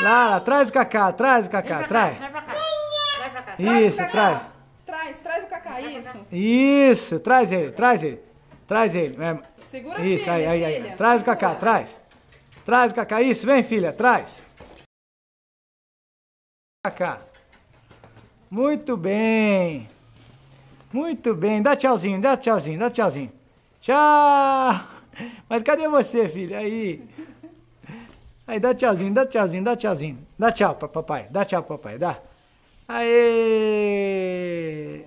Lá, traz o Cacá, traz o Cacá, traz. Traz pra cá. Isso, traz. Traz, traz, o Cacá, isso. Isso, traz ele, traz ele. Traz ele. É. Segura Isso, aí, aí, aí. Traz o Cacá, traz. Traz o Cacá, isso, vem filha, traz. Cacá. Muito bem. Muito bem, dá tchauzinho, dá tchauzinho, dá tchauzinho. Tchau. Mas cadê você, filha? Aí. Aí dá tchauzinho, dá tchauzinho, dá tchauzinho. Dá tchau pra papai, dá tchau papai, dá. Aê!